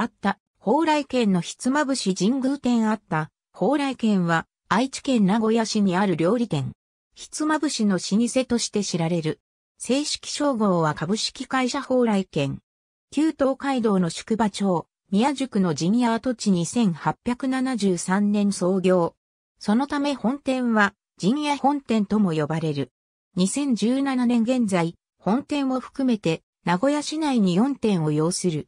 あった、蓬莱県のひつまぶし神宮店あった、蓬莱県は愛知県名古屋市にある料理店。ひつまぶしの老舗として知られる。正式称号は株式会社蓬莱県。旧東海道の宿場町、宮宿の陣屋跡地2873年創業。そのため本店は陣屋本店とも呼ばれる。2017年現在、本店を含めて名古屋市内に4店を要する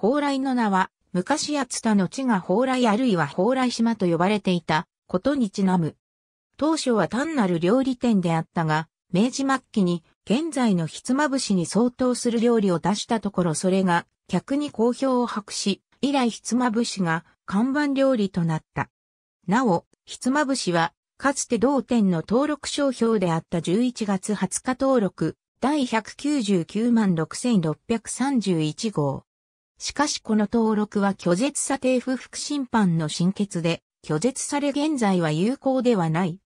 蓬莱の名は、昔やつたの地が蓬莱あるいは蓬莱島と呼ばれていたことにちなむ。当初は単なる料理店であったが、明治末期に現在のひつまぶしに相当する料理を出したところそれが客に好評を博し、以来ひつまぶしが看板料理となった。なお、ひつまぶしは、かつて同店の登録商標であった11月20日登録第199万6631号。しかしこの登録は拒絶査定不服審判の審決で、拒絶され現在は有効ではない。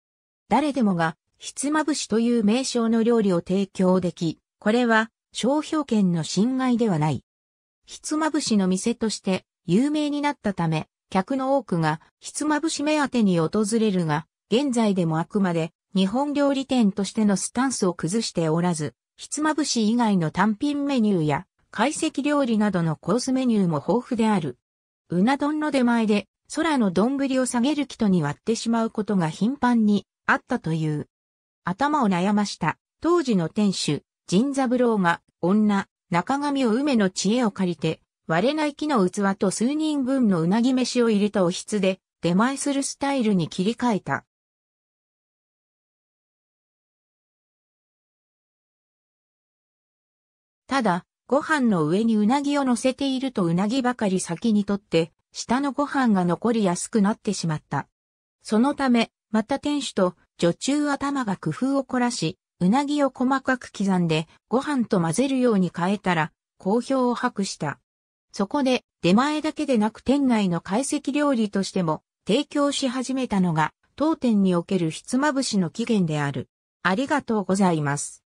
誰でもが、ひつまぶしという名称の料理を提供でき、これは、商標権の侵害ではない。ひつまぶしの店として有名になったため、客の多くがひつまぶし目当てに訪れるが、現在でもあくまで日本料理店としてのスタンスを崩しておらず、ひつまぶし以外の単品メニューや懐石料理などのコースメニューも豊富である。うな丼の出前で、空の丼を下げる人に割ってしまうことが頻繁にあったという。頭を悩ました、当時の店主、神三郎が、女、中上を梅の知恵を借りて、割れない木の器と数人分のうなぎ飯を入れたおひつで、出前するスタイルに切り替えた。ただ、ご飯の上にうなぎを乗せているとうなぎばかり先にとって、下のご飯が残りやすくなってしまった。そのため、また店主と女中頭が工夫を凝らし、うなぎを細かく刻んで、ご飯と混ぜるように変えたら、好評を博した。そこで、出前だけでなく店内の懐石料理としても、提供し始めたのが、当店におけるひつまぶしの起源である。ありがとうございます。